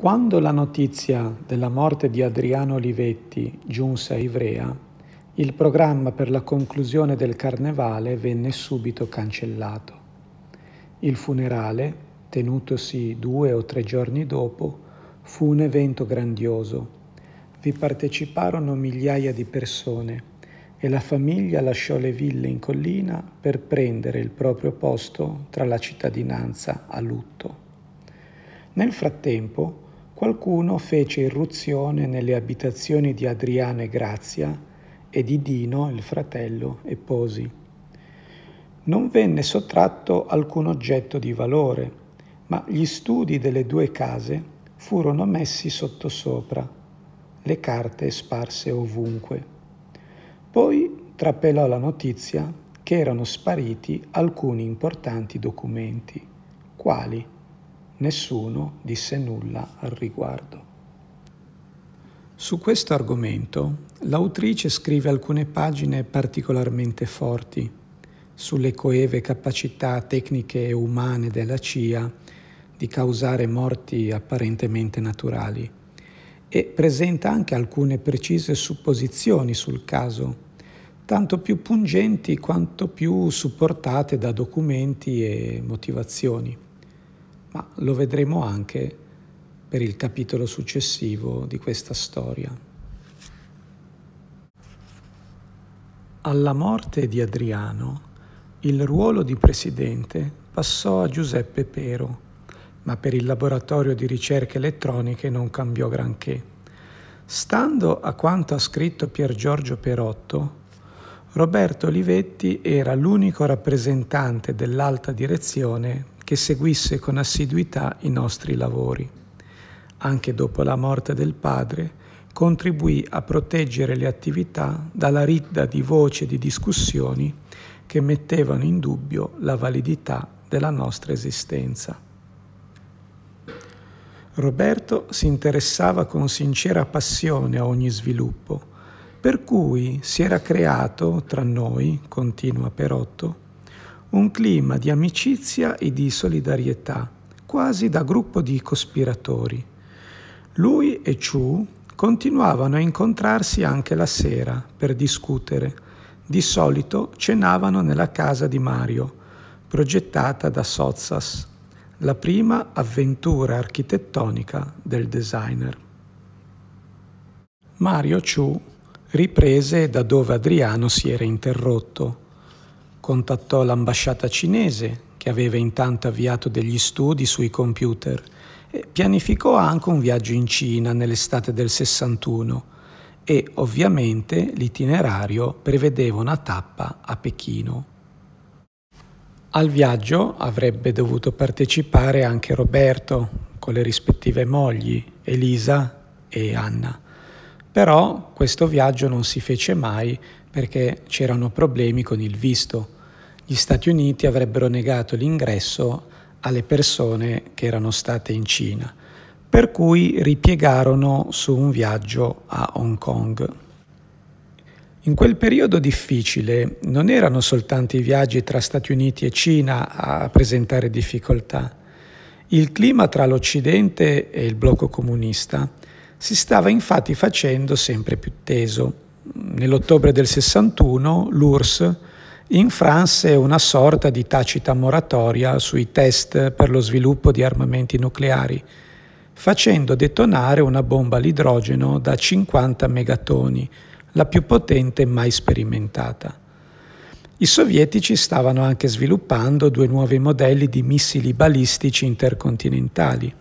Quando la notizia della morte di Adriano Olivetti giunse a Ivrea, il programma per la conclusione del carnevale venne subito cancellato. Il funerale, tenutosi due o tre giorni dopo, fu un evento grandioso. Vi parteciparono migliaia di persone e la famiglia lasciò le ville in collina per prendere il proprio posto tra la cittadinanza a lutto. Nel frattempo, qualcuno fece irruzione nelle abitazioni di Adriana e Grazia e di Dino, il fratello, e Posi. Non venne sottratto alcun oggetto di valore, ma gli studi delle due case furono messi sottosopra, le carte sparse ovunque. Poi trapelò la notizia che erano spariti alcuni importanti documenti. Quali? Nessuno disse nulla al riguardo. Su questo argomento l'autrice scrive alcune pagine particolarmente forti sulle coeve capacità tecniche e umane della CIA di causare morti apparentemente naturali e presenta anche alcune precise supposizioni sul caso, tanto più pungenti quanto più supportate da documenti e motivazioni ma lo vedremo anche per il capitolo successivo di questa storia. Alla morte di Adriano, il ruolo di presidente passò a Giuseppe Pero, ma per il laboratorio di ricerche elettroniche non cambiò granché. Stando a quanto ha scritto Pier Giorgio Perotto, Roberto Olivetti era l'unico rappresentante dell'alta direzione che seguisse con assiduità i nostri lavori. Anche dopo la morte del padre, contribuì a proteggere le attività dalla ridda di voci e di discussioni che mettevano in dubbio la validità della nostra esistenza. Roberto si interessava con sincera passione a ogni sviluppo, per cui si era creato tra noi, continua Perotto, un clima di amicizia e di solidarietà, quasi da gruppo di cospiratori. Lui e Chu continuavano a incontrarsi anche la sera per discutere. Di solito cenavano nella casa di Mario, progettata da Sozzas, la prima avventura architettonica del designer. Mario Chu riprese da dove Adriano si era interrotto Contattò l'ambasciata cinese, che aveva intanto avviato degli studi sui computer, e pianificò anche un viaggio in Cina nell'estate del 61 e ovviamente l'itinerario prevedeva una tappa a Pechino. Al viaggio avrebbe dovuto partecipare anche Roberto con le rispettive mogli, Elisa e Anna. Però questo viaggio non si fece mai perché c'erano problemi con il visto. Gli Stati Uniti avrebbero negato l'ingresso alle persone che erano state in Cina, per cui ripiegarono su un viaggio a Hong Kong. In quel periodo difficile non erano soltanto i viaggi tra Stati Uniti e Cina a presentare difficoltà. Il clima tra l'Occidente e il blocco comunista si stava infatti facendo sempre più teso nell'ottobre del 61 l'URSS infranse una sorta di tacita moratoria sui test per lo sviluppo di armamenti nucleari, facendo detonare una bomba all'idrogeno da 50 megatoni, la più potente mai sperimentata. I sovietici stavano anche sviluppando due nuovi modelli di missili balistici intercontinentali,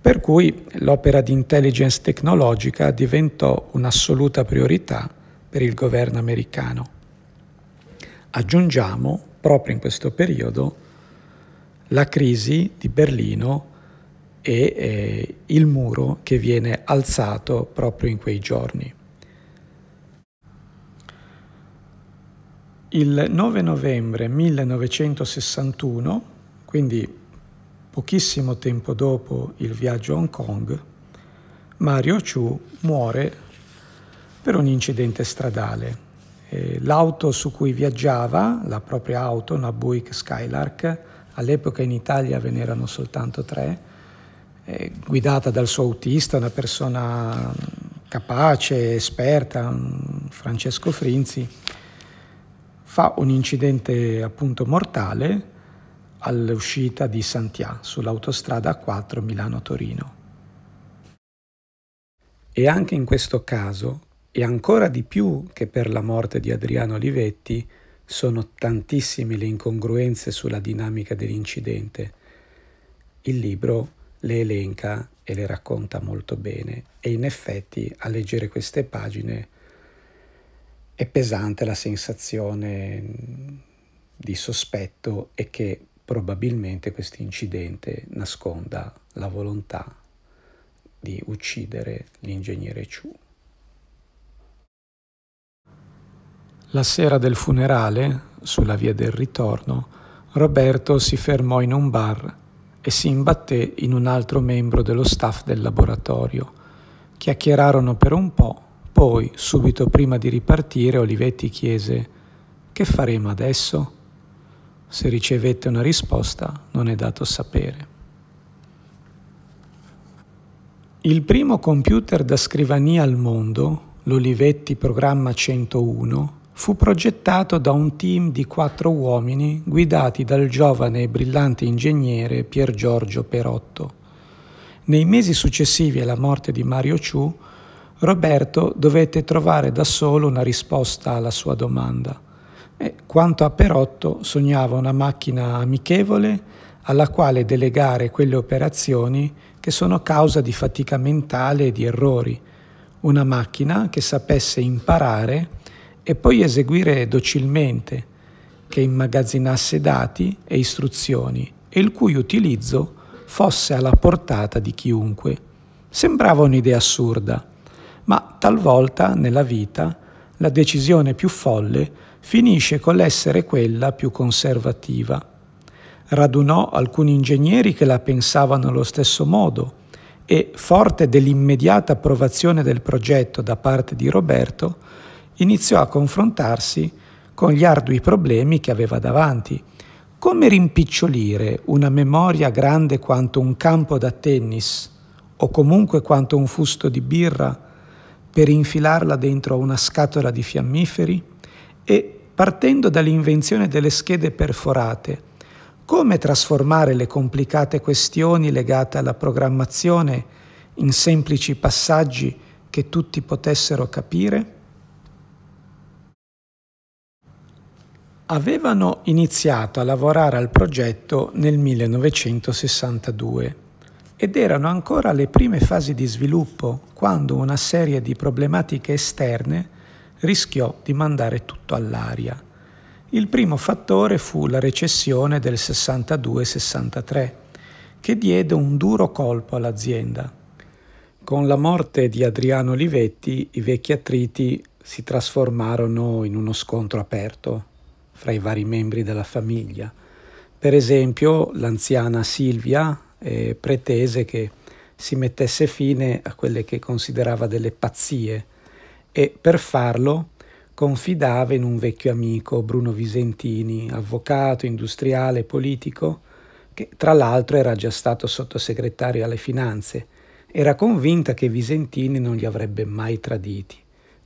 per cui l'opera di intelligence tecnologica diventò un'assoluta priorità per il governo americano. Aggiungiamo, proprio in questo periodo, la crisi di Berlino e eh, il muro che viene alzato proprio in quei giorni. Il 9 novembre 1961, quindi pochissimo tempo dopo il viaggio a Hong Kong, Mario Chu muore per un incidente stradale. L'auto su cui viaggiava, la propria auto, una Buick Skylark, all'epoca in Italia ve n'erano soltanto tre, eh, guidata dal suo autista, una persona mm, capace, esperta, mm, Francesco Frinzi, fa un incidente appunto mortale all'uscita di Santià sull'autostrada 4 Milano-Torino. E anche in questo caso e ancora di più che per la morte di Adriano Olivetti, sono tantissime le incongruenze sulla dinamica dell'incidente. Il libro le elenca e le racconta molto bene e in effetti a leggere queste pagine è pesante la sensazione di sospetto e che probabilmente questo incidente nasconda la volontà di uccidere l'ingegnere Chu. La sera del funerale, sulla via del ritorno, Roberto si fermò in un bar e si imbatté in un altro membro dello staff del laboratorio. Chiacchierarono per un po', poi, subito prima di ripartire, Olivetti chiese Che faremo adesso? Se ricevette una risposta non è dato sapere. Il primo computer da scrivania al mondo, l'Olivetti Programma 101, Fu progettato da un team di quattro uomini guidati dal giovane e brillante ingegnere Pier Giorgio Perotto. Nei mesi successivi alla morte di Mario Ciu, Roberto dovette trovare da solo una risposta alla sua domanda. E, quanto a Perotto, sognava una macchina amichevole alla quale delegare quelle operazioni che sono causa di fatica mentale e di errori, una macchina che sapesse imparare e poi eseguire docilmente, che immagazzinasse dati e istruzioni e il cui utilizzo fosse alla portata di chiunque. Sembrava un'idea assurda, ma talvolta nella vita la decisione più folle finisce con l'essere quella più conservativa. Radunò alcuni ingegneri che la pensavano allo stesso modo e, forte dell'immediata approvazione del progetto da parte di Roberto, iniziò a confrontarsi con gli ardui problemi che aveva davanti. Come rimpicciolire una memoria grande quanto un campo da tennis o comunque quanto un fusto di birra per infilarla dentro una scatola di fiammiferi? E partendo dall'invenzione delle schede perforate, come trasformare le complicate questioni legate alla programmazione in semplici passaggi che tutti potessero capire? Avevano iniziato a lavorare al progetto nel 1962 ed erano ancora alle prime fasi di sviluppo quando una serie di problematiche esterne rischiò di mandare tutto all'aria. Il primo fattore fu la recessione del 62-63, che diede un duro colpo all'azienda. Con la morte di Adriano Olivetti i vecchi attriti si trasformarono in uno scontro aperto fra i vari membri della famiglia. Per esempio, l'anziana Silvia eh, pretese che si mettesse fine a quelle che considerava delle pazzie e per farlo confidava in un vecchio amico, Bruno Visentini, avvocato, industriale, politico, che tra l'altro era già stato sottosegretario alle finanze. Era convinta che Visentini non li avrebbe mai traditi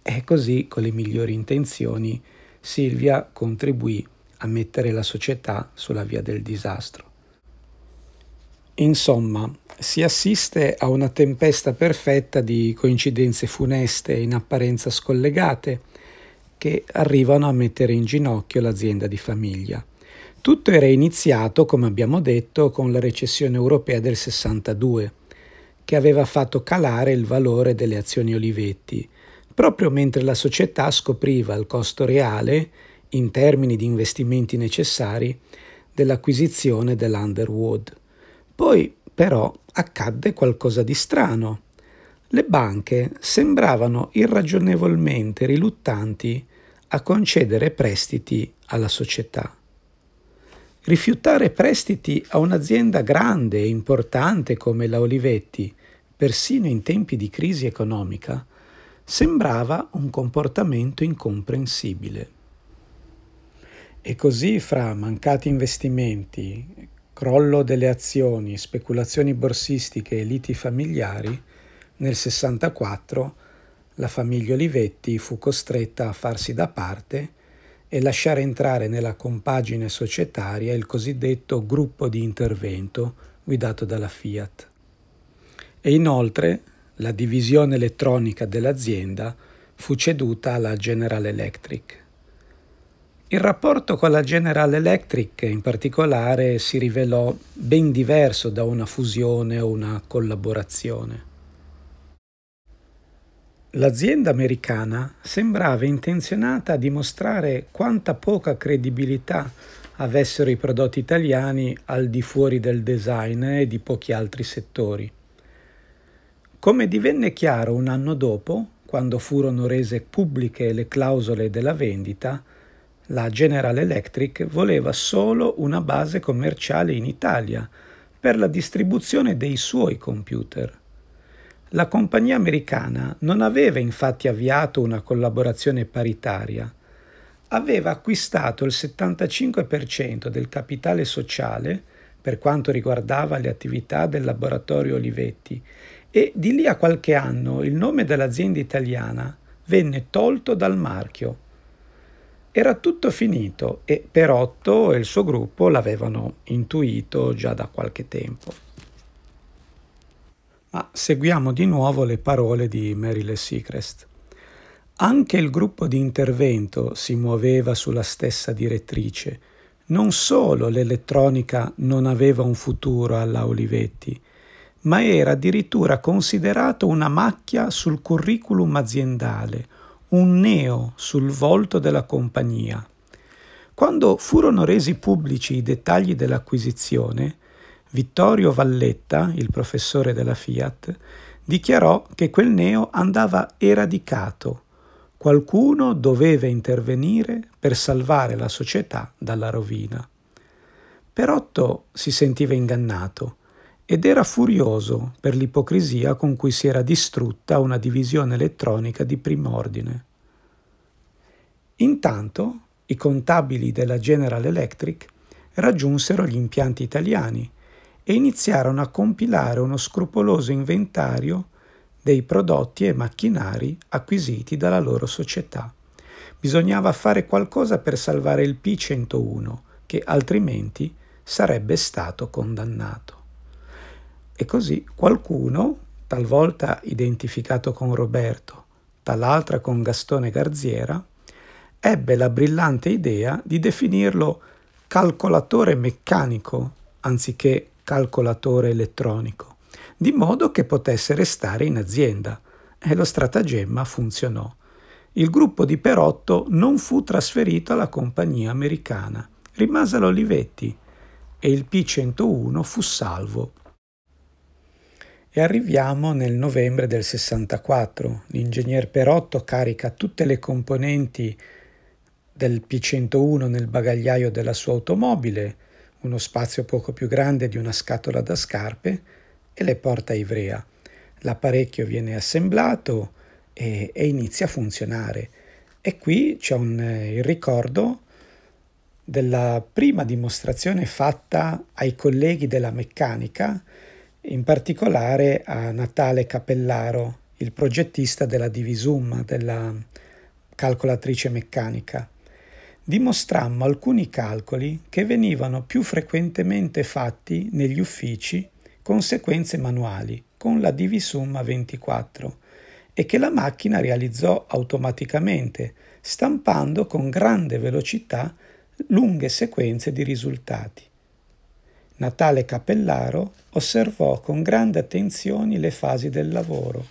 e così, con le migliori intenzioni, Silvia contribuì a mettere la società sulla via del disastro. Insomma, si assiste a una tempesta perfetta di coincidenze funeste e in apparenza scollegate che arrivano a mettere in ginocchio l'azienda di famiglia. Tutto era iniziato, come abbiamo detto, con la recessione europea del 62, che aveva fatto calare il valore delle azioni Olivetti, proprio mentre la società scopriva il costo reale, in termini di investimenti necessari, dell'acquisizione dell'Underwood. Poi però accadde qualcosa di strano. Le banche sembravano irragionevolmente riluttanti a concedere prestiti alla società. Rifiutare prestiti a un'azienda grande e importante come la Olivetti, persino in tempi di crisi economica, Sembrava un comportamento incomprensibile. E così fra mancati investimenti, crollo delle azioni, speculazioni borsistiche e liti familiari, nel 64 la famiglia Olivetti fu costretta a farsi da parte e lasciare entrare nella compagine societaria il cosiddetto gruppo di intervento guidato dalla Fiat. E inoltre la divisione elettronica dell'azienda fu ceduta alla General Electric. Il rapporto con la General Electric in particolare si rivelò ben diverso da una fusione o una collaborazione. L'azienda americana sembrava intenzionata a dimostrare quanta poca credibilità avessero i prodotti italiani al di fuori del design e di pochi altri settori. Come divenne chiaro un anno dopo, quando furono rese pubbliche le clausole della vendita, la General Electric voleva solo una base commerciale in Italia per la distribuzione dei suoi computer. La compagnia americana non aveva infatti avviato una collaborazione paritaria, aveva acquistato il 75% del capitale sociale per quanto riguardava le attività del laboratorio Olivetti e di lì a qualche anno il nome dell'azienda italiana venne tolto dal marchio. Era tutto finito e Perotto e il suo gruppo l'avevano intuito già da qualche tempo. Ma seguiamo di nuovo le parole di Meryl Secrest. Anche il gruppo di intervento si muoveva sulla stessa direttrice. Non solo l'elettronica non aveva un futuro alla Olivetti, ma era addirittura considerato una macchia sul curriculum aziendale, un neo sul volto della compagnia. Quando furono resi pubblici i dettagli dell'acquisizione, Vittorio Valletta, il professore della Fiat, dichiarò che quel neo andava eradicato. Qualcuno doveva intervenire per salvare la società dalla rovina. Perotto si sentiva ingannato ed era furioso per l'ipocrisia con cui si era distrutta una divisione elettronica di prim'ordine. Intanto i contabili della General Electric raggiunsero gli impianti italiani e iniziarono a compilare uno scrupoloso inventario dei prodotti e macchinari acquisiti dalla loro società. Bisognava fare qualcosa per salvare il P101, che altrimenti sarebbe stato condannato. E così qualcuno, talvolta identificato con Roberto, tal'altra con Gastone Garziera, ebbe la brillante idea di definirlo calcolatore meccanico anziché calcolatore elettronico, di modo che potesse restare in azienda. E lo stratagemma funzionò. Il gruppo di Perotto non fu trasferito alla compagnia americana, rimase all'Olivetti e il P101 fu salvo e arriviamo nel novembre del 64. L'ingegner Perotto carica tutte le componenti del P101 nel bagagliaio della sua automobile, uno spazio poco più grande di una scatola da scarpe, e le porta a Ivrea. L'apparecchio viene assemblato e, e inizia a funzionare. E qui c'è un, eh, il ricordo della prima dimostrazione fatta ai colleghi della meccanica in particolare a Natale Capellaro, il progettista della Divisum, della calcolatrice meccanica. Dimostrammo alcuni calcoli che venivano più frequentemente fatti negli uffici con sequenze manuali, con la Divisum 24, e che la macchina realizzò automaticamente, stampando con grande velocità lunghe sequenze di risultati. Natale Capellaro osservò con grande attenzione le fasi del lavoro,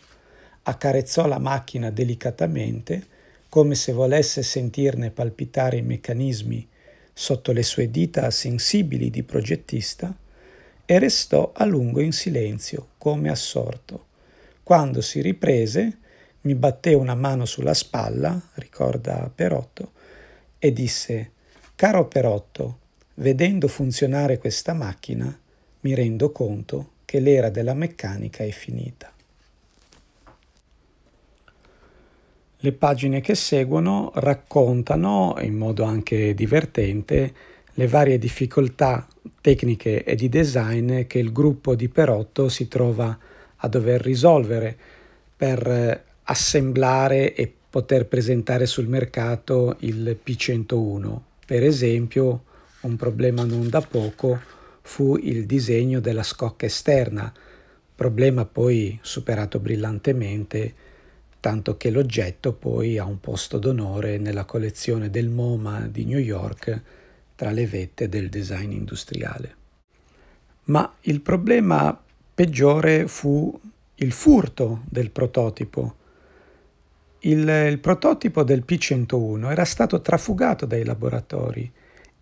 accarezzò la macchina delicatamente, come se volesse sentirne palpitare i meccanismi sotto le sue dita sensibili di progettista, e restò a lungo in silenzio, come assorto. Quando si riprese, mi batté una mano sulla spalla, ricorda Perotto, e disse Caro Perotto, vedendo funzionare questa macchina, mi rendo conto che l'era della meccanica è finita. Le pagine che seguono raccontano in modo anche divertente le varie difficoltà tecniche e di design che il gruppo di Perotto si trova a dover risolvere per eh, assemblare e poter presentare sul mercato il P101. Per esempio, un problema non da poco fu il disegno della scocca esterna, problema poi superato brillantemente, tanto che l'oggetto poi ha un posto d'onore nella collezione del MoMA di New York tra le vette del design industriale. Ma il problema peggiore fu il furto del prototipo. Il, il prototipo del P101 era stato trafugato dai laboratori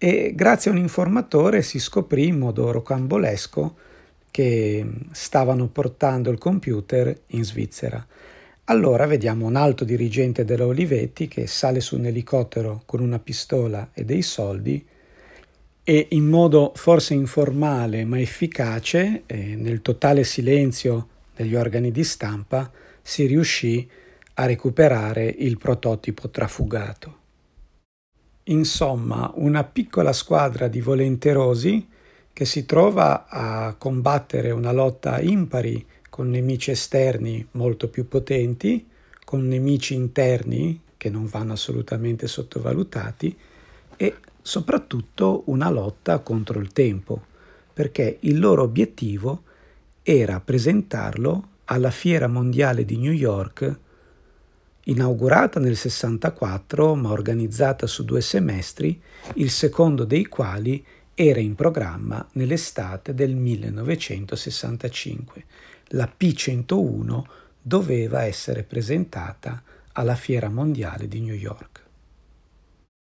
e grazie a un informatore si scoprì in modo rocambolesco che stavano portando il computer in Svizzera. Allora vediamo un alto dirigente della Olivetti che sale su un elicottero con una pistola e dei soldi e in modo forse informale ma efficace, eh, nel totale silenzio degli organi di stampa, si riuscì a recuperare il prototipo trafugato. Insomma, una piccola squadra di volenterosi che si trova a combattere una lotta impari con nemici esterni molto più potenti, con nemici interni che non vanno assolutamente sottovalutati e soprattutto una lotta contro il tempo, perché il loro obiettivo era presentarlo alla Fiera Mondiale di New York Inaugurata nel 64 ma organizzata su due semestri, il secondo dei quali era in programma nell'estate del 1965. La P101 doveva essere presentata alla Fiera Mondiale di New York.